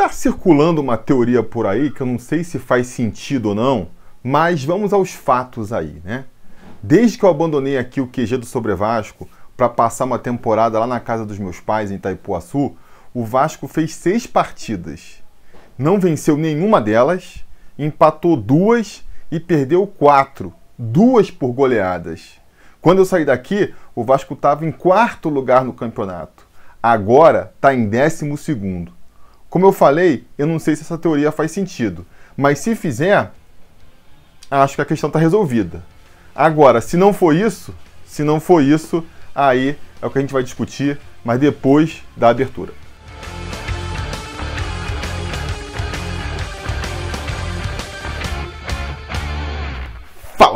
Está circulando uma teoria por aí que eu não sei se faz sentido ou não, mas vamos aos fatos aí, né? Desde que eu abandonei aqui o QG do Sobre Vasco para passar uma temporada lá na casa dos meus pais em Itaipuaçu, o Vasco fez seis partidas. Não venceu nenhuma delas, empatou duas e perdeu quatro, duas por goleadas. Quando eu saí daqui, o Vasco estava em quarto lugar no campeonato. Agora está em décimo segundo como eu falei, eu não sei se essa teoria faz sentido, mas se fizer, acho que a questão está resolvida. Agora, se não for isso, se não for isso, aí é o que a gente vai discutir, mas depois da abertura.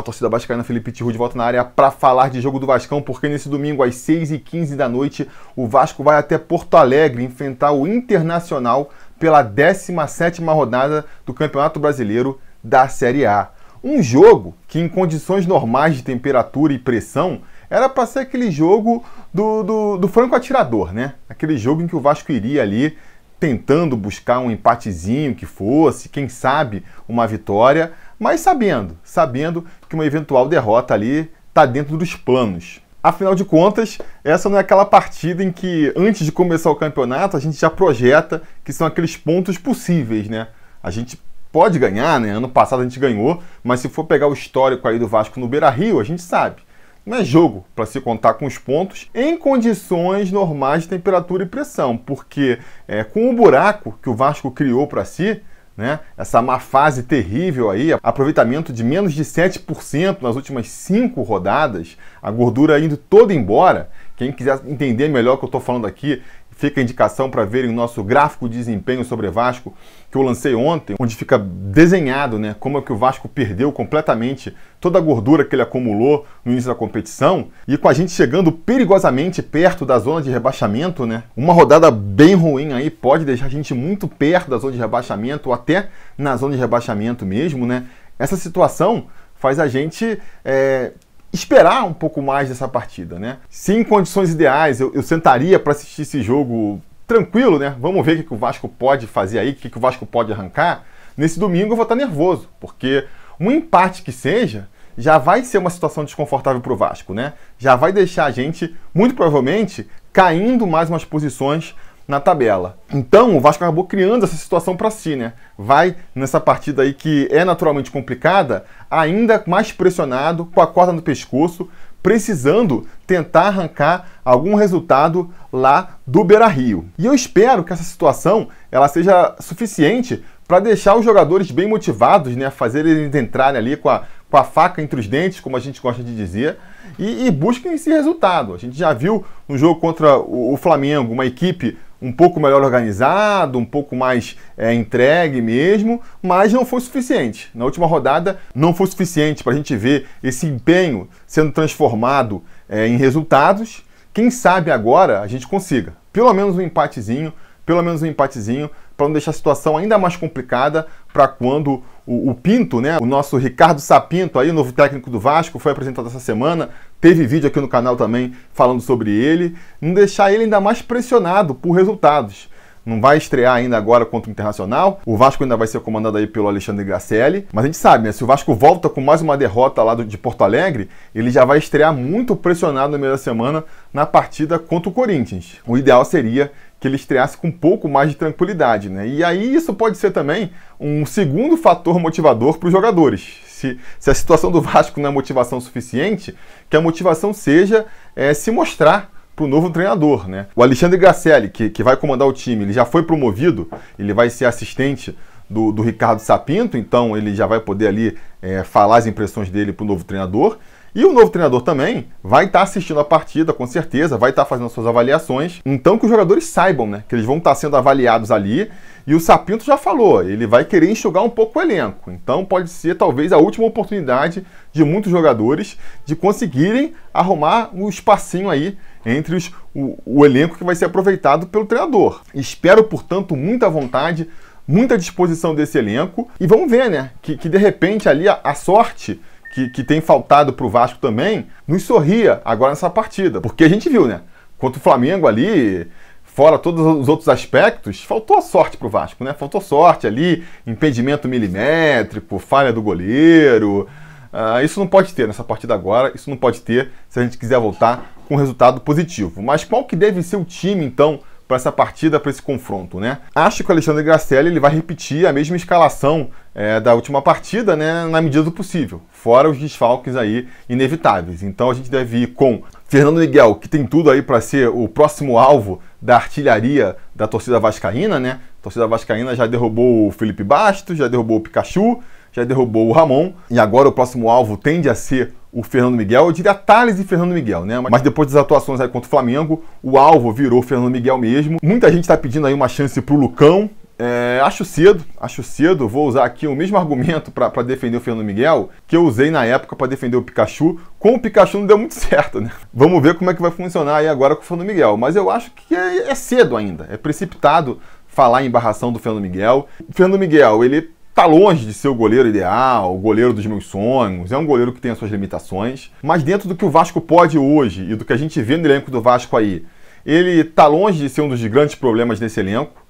torcida vascaína Felipe Tiru de volta na área para falar de jogo do Vascão, porque nesse domingo às 6h15 da noite o Vasco vai até Porto Alegre enfrentar o Internacional pela 17ª rodada do Campeonato Brasileiro da Série A. Um jogo que em condições normais de temperatura e pressão era para ser aquele jogo do, do, do franco atirador, né? Aquele jogo em que o Vasco iria ali tentando buscar um empatezinho que fosse, quem sabe uma vitória, mas sabendo, sabendo que uma eventual derrota ali está dentro dos planos. Afinal de contas, essa não é aquela partida em que antes de começar o campeonato a gente já projeta que são aqueles pontos possíveis, né? A gente pode ganhar, né? Ano passado a gente ganhou, mas se for pegar o histórico aí do Vasco no Beira-Rio, a gente sabe. Não é jogo para se contar com os pontos em condições normais de temperatura e pressão, porque é, com o buraco que o Vasco criou para si, né? Essa má fase terrível aí, aproveitamento de menos de 7% nas últimas cinco rodadas, a gordura indo toda embora. Quem quiser entender melhor o que eu estou falando aqui Fica a indicação para verem o nosso gráfico de desempenho sobre Vasco que eu lancei ontem, onde fica desenhado né, como é que o Vasco perdeu completamente toda a gordura que ele acumulou no início da competição e com a gente chegando perigosamente perto da zona de rebaixamento. Né, uma rodada bem ruim aí pode deixar a gente muito perto da zona de rebaixamento, ou até na zona de rebaixamento mesmo. Né. Essa situação faz a gente é, esperar um pouco mais dessa partida, né? Se em condições ideais eu, eu sentaria para assistir esse jogo tranquilo, né? Vamos ver o que, o Vasco pode fazer aí, o que, o Vasco pode arrancar. Nesse domingo eu vou estar tá nervoso, porque um empate que seja já vai ser uma situação desconfortável para o Vasco, né? Já vai deixar a gente, muito provavelmente, caindo mais umas posições na tabela. Então o Vasco acabou criando essa situação para si, né? Vai nessa partida aí que é naturalmente complicada, ainda mais pressionado, com a corda no pescoço, precisando tentar arrancar algum resultado lá do Beira-Rio. E eu espero que essa situação ela seja suficiente para deixar os jogadores bem motivados, né, fazer eles entrarem ali com a, com a faca entre os dentes, como a gente gosta de dizer, e, e busquem esse resultado. A gente já viu no jogo contra o, o Flamengo, uma equipe um pouco melhor organizado, um pouco mais é, entregue mesmo, mas não foi suficiente. Na última rodada, não foi suficiente para a gente ver esse empenho sendo transformado é, em resultados. Quem sabe agora a gente consiga, pelo menos um empatezinho, pelo menos um empatezinho para não deixar a situação ainda mais complicada para quando o, o, Pinto, né, o nosso Ricardo Sapinto, aí, novo técnico do Vasco, foi apresentado essa semana, teve vídeo aqui no canal também falando sobre ele, não deixar ele ainda mais pressionado por resultados. Não vai estrear ainda agora contra o Internacional. O Vasco ainda vai ser comandado aí pelo Alexandre Gracelli. Mas a gente sabe, né? Se o Vasco volta com mais uma derrota lá de Porto Alegre, ele já vai estrear muito pressionado no meio da semana na partida contra o Corinthians. O ideal seria que ele estreasse com um pouco mais de tranquilidade. Né? E aí isso pode ser também um segundo fator motivador para os jogadores. Se, se, a situação do Vasco não é motivação suficiente, que a motivação seja é, se mostrar para o novo treinador. Né? O Alexandre Gracelli, que, que vai comandar o time, ele já foi promovido, ele vai ser assistente do, do Ricardo Sapinto, então ele já vai poder ali é, falar as impressões dele para o novo treinador. E o novo treinador também vai estar tá assistindo a partida, com certeza, vai estar tá fazendo suas avaliações. Então que os jogadores saibam, né? Que eles vão estar tá sendo avaliados ali. E o Sapinto já falou, ele vai querer enxugar um pouco o elenco. Então pode ser talvez a última oportunidade de muitos jogadores de conseguirem arrumar um espacinho aí entre os, o, o elenco que vai ser aproveitado pelo treinador. Espero, portanto, muita vontade, muita disposição desse elenco. E vamos ver, né? Que, que de repente ali a, a sorte que, que tem faltado para o Vasco também, nos sorria agora nessa partida. Porque a gente viu, né? quanto o Flamengo ali, fora todos os outros aspectos, faltou sorte para o Vasco, né? Faltou sorte ali, impedimento milimétrico, falha do goleiro. Uh, isso não pode ter nessa partida agora, isso não pode ter se a gente quiser voltar com resultado positivo. Mas qual que deve ser o time, então, para essa partida, para esse confronto, né? Acho que o Alexandre Gracelli ele vai repetir a mesma escalação é, da última partida, né, na medida do possível, fora os desfalques aí inevitáveis. Então a gente deve ir com Fernando Miguel, que tem tudo aí para ser o próximo alvo da artilharia da torcida vascaína, né? A torcida vascaína já derrubou o Felipe Bastos, já derrubou o Pikachu, já derrubou o Ramon, e agora o próximo alvo tende a ser o Fernando Miguel, eu diria Thales e Fernando Miguel, né? Mas depois das atuações aí contra o Flamengo, o alvo virou o Fernando Miguel mesmo. Muita gente está pedindo aí uma chance para o Lucão. É, acho cedo, acho cedo. Vou usar aqui o mesmo argumento para defender o Fernando Miguel que eu usei na época para defender o Pikachu. Com o Pikachu não deu muito certo, né? Vamos ver como é que vai funcionar aí agora com o Fernando Miguel. Mas eu acho que é, é cedo ainda, é precipitado falar em barração do Fernando Miguel. O Fernando Miguel, ele Tá longe de ser o goleiro ideal, o goleiro dos meus sonhos, é um goleiro que tem as suas limitações, mas dentro do que o Vasco pode hoje e do que a gente vê no elenco do Vasco aí, ele tá longe de ser um dos grandes problemas nesse elenco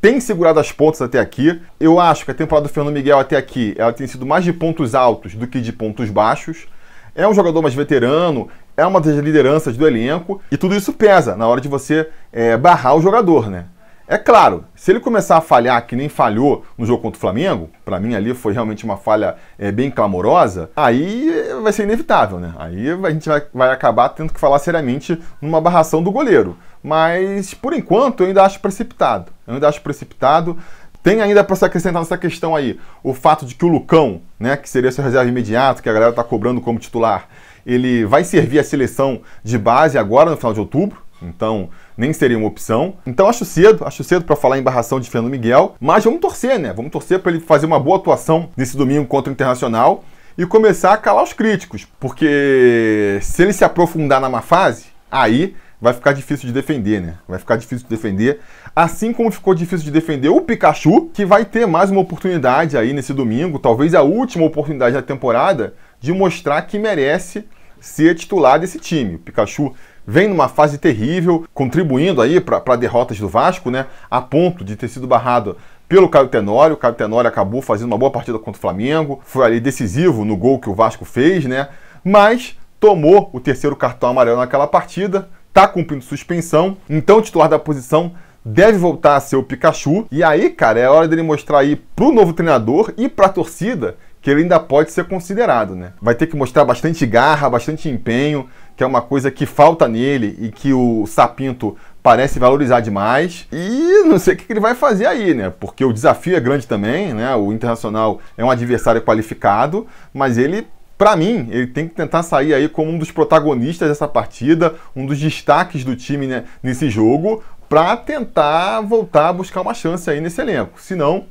tem segurado as pontas até aqui. Eu acho que a temporada do Fernando Miguel até aqui, ela tem sido mais de pontos altos do que de pontos baixos. É um jogador mais veterano, é uma das lideranças do elenco, e tudo isso pesa na hora de você é, barrar o jogador, né? É claro, se ele começar a falhar que nem falhou no jogo contra o Flamengo, para mim ali foi realmente uma falha é, bem clamorosa, aí vai ser inevitável, né? Aí a gente vai, vai acabar tendo que falar seriamente numa barração do goleiro. Mas, por enquanto, eu ainda acho precipitado. Eu ainda acho precipitado. Tem ainda para se acrescentar nessa questão aí o fato de que o Lucão, né, que seria seu reserva imediato, que a galera está cobrando como titular, ele vai servir a seleção de base agora no final de outubro. Então, nem seria uma opção. Então, acho cedo, acho cedo para falar em barração de Fernando Miguel, mas vamos torcer, né? Vamos torcer para ele fazer uma boa atuação nesse domingo contra o Internacional e começar a calar os críticos, porque se ele se aprofundar na má fase, aí vai ficar difícil de defender, né? Vai ficar difícil de defender. Assim como ficou difícil de defender o Pikachu, que vai ter mais uma oportunidade aí nesse domingo, talvez a última oportunidade da temporada, de mostrar que merece ser titular desse time. O Pikachu vem numa fase terrível, contribuindo aí para derrotas do Vasco, né? A ponto de ter sido barrado pelo Caio Tenório. O Caio Tenório acabou fazendo uma boa partida contra o Flamengo, foi ali decisivo no gol que o Vasco fez, né? Mas tomou o terceiro cartão amarelo naquela partida, tá cumprindo suspensão, então o titular da posição deve voltar a ser o Pikachu. E aí, cara, é hora dele mostrar aí pro novo treinador e pra torcida que ele ainda pode ser considerado, né? Vai ter que mostrar bastante garra, bastante empenho, que é uma coisa que falta nele e que o Sapinto parece valorizar demais. E não sei o que ele vai fazer aí, né? Porque o desafio é grande também, né? O Internacional é um adversário qualificado, mas ele para mim, ele tem que tentar sair aí como um dos protagonistas dessa partida, um dos destaques do time né, nesse jogo, para tentar voltar a buscar uma chance aí nesse elenco. Senão,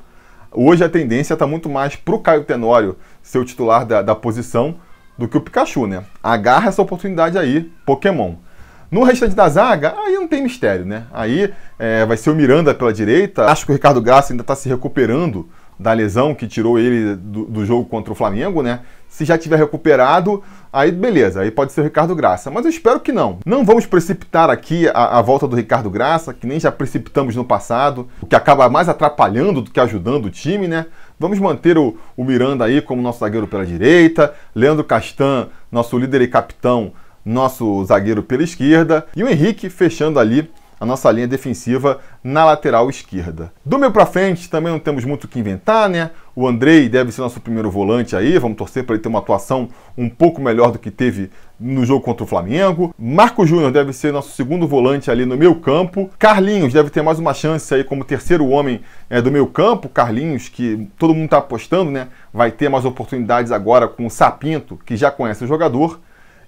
Hoje a tendência está muito mais para o Caio Tenório ser o titular da, da posição do que o Pikachu, né? Agarra essa oportunidade aí, Pokémon. No restante da zaga, aí não tem mistério, né? Aí é, vai ser o Miranda pela direita. Acho que o Ricardo Graça ainda está se recuperando da lesão que tirou ele do, do jogo contra o Flamengo, né? Se já tiver recuperado, aí beleza, aí pode ser o Ricardo Graça. Mas eu espero que não. Não vamos precipitar aqui a, a, volta do Ricardo Graça, que nem já precipitamos no passado, o que acaba mais atrapalhando do que ajudando o time, né? Vamos manter o, o Miranda aí como nosso zagueiro pela direita, Leandro Castan, nosso líder e capitão, nosso zagueiro pela esquerda, e o Henrique fechando ali a nossa linha defensiva na lateral esquerda. Do meio para frente, também não temos muito o que inventar, né? O Andrei deve ser nosso primeiro volante aí, vamos torcer para ele ter uma atuação um pouco melhor do que teve no jogo contra o Flamengo. Marco Júnior deve ser nosso segundo volante ali no meio campo. Carlinhos deve ter mais uma chance aí como terceiro homem é, do meio campo. Carlinhos, que todo mundo está apostando, né? Vai ter mais oportunidades agora com o Sapinto, que já conhece o jogador.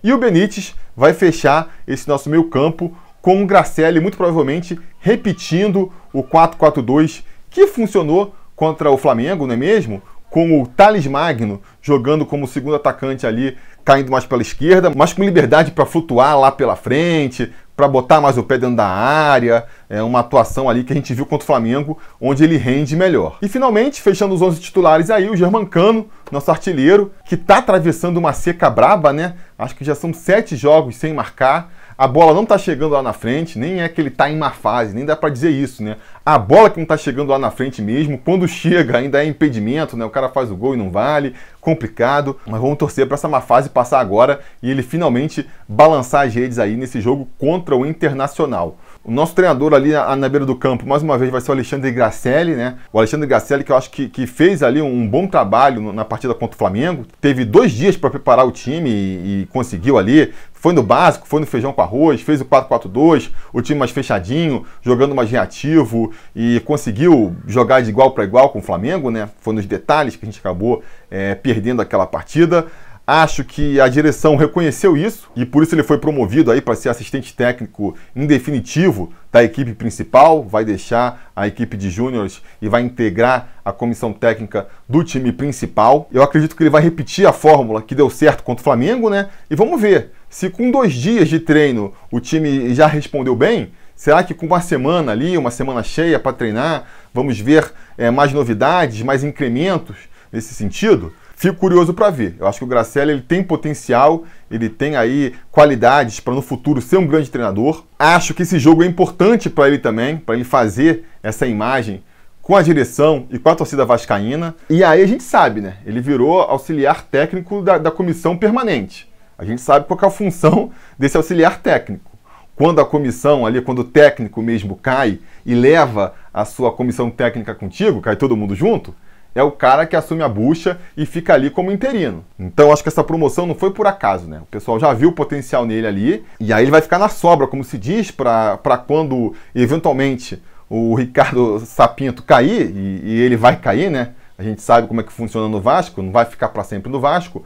E o Benítez vai fechar esse nosso meio campo com o Gracelli, muito provavelmente repetindo o 4-4-2 que funcionou contra o Flamengo, não é mesmo? Com o Thales Magno jogando como segundo atacante ali, caindo mais pela esquerda, mas com liberdade para flutuar lá pela frente, para botar mais o pé dentro da área, é uma atuação ali que a gente viu contra o Flamengo, onde ele rende melhor. E finalmente, fechando os 11 titulares aí, o Germancano, nosso artilheiro, que está atravessando uma seca braba, né? Acho que já são sete jogos sem marcar, a bola não está chegando lá na frente, nem é que ele está em má fase, nem dá para dizer isso, né? A bola que não está chegando lá na frente mesmo, quando chega ainda é impedimento, né? O cara faz o gol e não vale, complicado. Mas vamos torcer para essa má fase passar agora e ele finalmente balançar as redes aí nesse jogo contra o Internacional. O nosso treinador ali na, na, beira do campo, mais uma vez, vai ser o Alexandre Gracelli, né? O Alexandre Gracelli, que eu acho que, que fez ali um bom trabalho na partida contra o Flamengo. Teve dois dias para preparar o time e, e conseguiu ali foi no básico, foi no feijão com arroz, fez o 4-4-2, o time mais fechadinho, jogando mais reativo e conseguiu jogar de igual para igual com o Flamengo, né? Foi nos detalhes que a gente acabou é, perdendo aquela partida. Acho que a direção reconheceu isso e por isso ele foi promovido aí para ser assistente técnico indefinitivo da equipe principal, vai deixar a equipe de júniores e vai integrar a comissão técnica do time principal. Eu acredito que ele vai repetir a fórmula que deu certo contra o Flamengo, né? E vamos ver se com dois dias de treino o time já respondeu bem. Será que com uma semana ali, uma semana cheia para treinar, vamos ver é, mais novidades, mais incrementos nesse sentido? Fico curioso para ver. Eu acho que o Graciela ele tem potencial, ele tem aí qualidades para no futuro ser um grande treinador. Acho que esse jogo é importante para ele também, para ele fazer essa imagem com a direção e com a torcida vascaína. E aí a gente sabe, né? Ele virou auxiliar técnico da, da comissão permanente. A gente sabe qual é a função desse auxiliar técnico quando a comissão ali, quando o técnico mesmo cai e leva a sua comissão técnica contigo, cai todo mundo junto, é o cara que assume a bucha e fica ali como interino. Então acho que essa promoção não foi por acaso, né? O pessoal já viu o potencial nele ali e aí ele vai ficar na sobra, como se diz, para quando eventualmente o Ricardo Sapinto cair, e, e ele vai cair, né? A gente sabe como é que funciona no Vasco, não vai ficar para sempre no Vasco.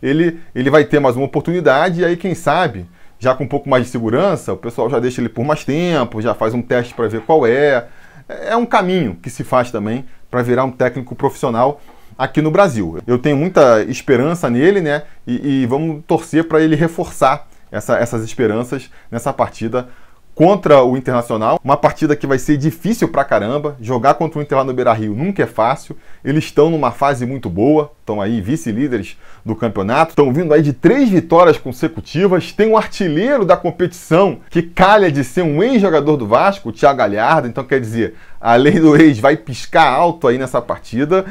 Ele, ele vai ter mais uma oportunidade e aí, quem sabe, já com um pouco mais de segurança, o pessoal já deixa ele por mais tempo, já faz um teste para ver qual é, é um caminho que se faz também para virar um técnico profissional aqui no Brasil. Eu tenho muita esperança nele, né? E, e vamos torcer para ele reforçar essa, essas esperanças nessa partida contra o Internacional. Uma partida que vai ser difícil pra caramba. Jogar contra o Inter lá no Beira Rio nunca é fácil. Eles estão numa fase muito boa, estão aí vice-líderes do campeonato, estão vindo aí de três vitórias consecutivas. Tem um artilheiro da competição que calha de ser um ex-jogador do Vasco, o Thiago Galhardo. Então, quer dizer, a lei do ex vai piscar alto aí nessa partida.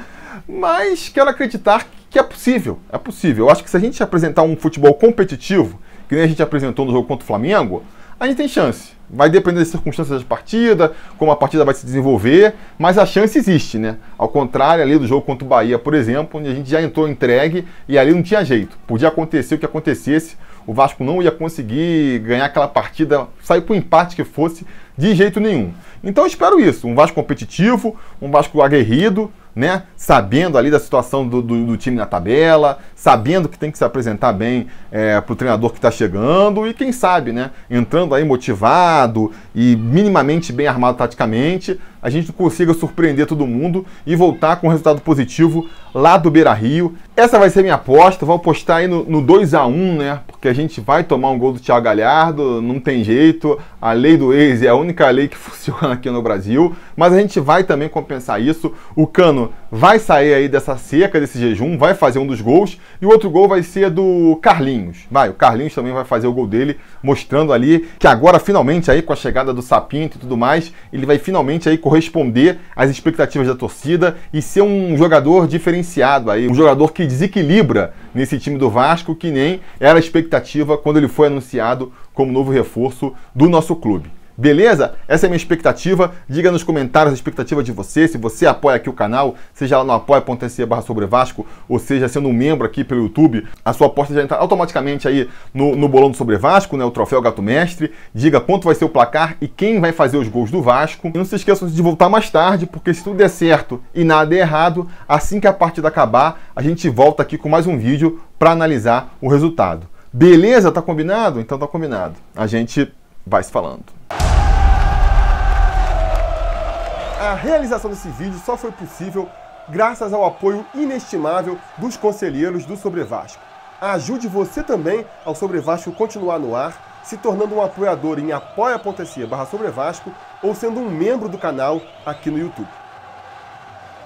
Mas quero acreditar que é possível, é possível. Eu acho que se a gente apresentar um futebol competitivo, que nem a gente apresentou no jogo contra o Flamengo, a gente tem chance. Vai depender das circunstâncias da partida, como a partida vai se desenvolver, mas a chance existe, né? Ao contrário ali do jogo contra o Bahia, por exemplo, onde a gente já entrou entregue e ali não tinha jeito. Podia acontecer o que acontecesse, o Vasco não ia conseguir ganhar aquela partida, sair com o empate que fosse, de jeito nenhum. Então eu espero isso, um Vasco competitivo, um Vasco aguerrido, né? Sabendo ali da situação do, do, do time na tabela, sabendo que tem que se apresentar bem é, para o treinador que está chegando e quem sabe, né? Entrando aí motivado e minimamente bem armado taticamente a gente consiga surpreender todo mundo e voltar com um resultado positivo lá do Beira Rio. Essa vai ser minha aposta, vou apostar aí no, no 2 a 1 né? Porque a gente vai tomar um gol do Thiago Galhardo, não tem jeito. A lei do ex é a única lei que funciona aqui no Brasil, mas a gente vai também compensar isso. O Cano vai sair aí dessa seca, desse jejum, vai fazer um dos gols e o outro gol vai ser do Carlinhos. Vai, o Carlinhos também vai fazer o gol dele, mostrando ali que agora finalmente aí com a chegada do Sapinto e tudo mais, ele vai finalmente aí correr corresponder às expectativas da torcida e ser um jogador diferenciado aí, um jogador que desequilibra nesse time do Vasco, que nem era a expectativa quando ele foi anunciado como novo reforço do nosso clube. Beleza? Essa é a minha expectativa. Diga nos comentários a expectativa de você, se você apoia aqui o canal, seja lá no apoia.se barra sobre Vasco, ou seja, sendo um membro aqui pelo YouTube, a sua aposta já entra automaticamente aí no, no bolão do Sobre Vasco, né? O troféu Gato Mestre. Diga quanto vai ser o placar e quem vai fazer os gols do Vasco. E não se esqueçam de voltar mais tarde, porque se tudo der certo e nada é errado, assim que a partida acabar, a gente volta aqui com mais um vídeo para analisar o resultado. Beleza? Tá combinado? Então tá combinado. A gente vai se falando. A realização desse vídeo só foi possível graças ao apoio inestimável dos conselheiros do Sobrevasco. Ajude você também ao Sobrevasco continuar no ar, se tornando um apoiador em apoia.se barra ou sendo um membro do canal aqui no YouTube.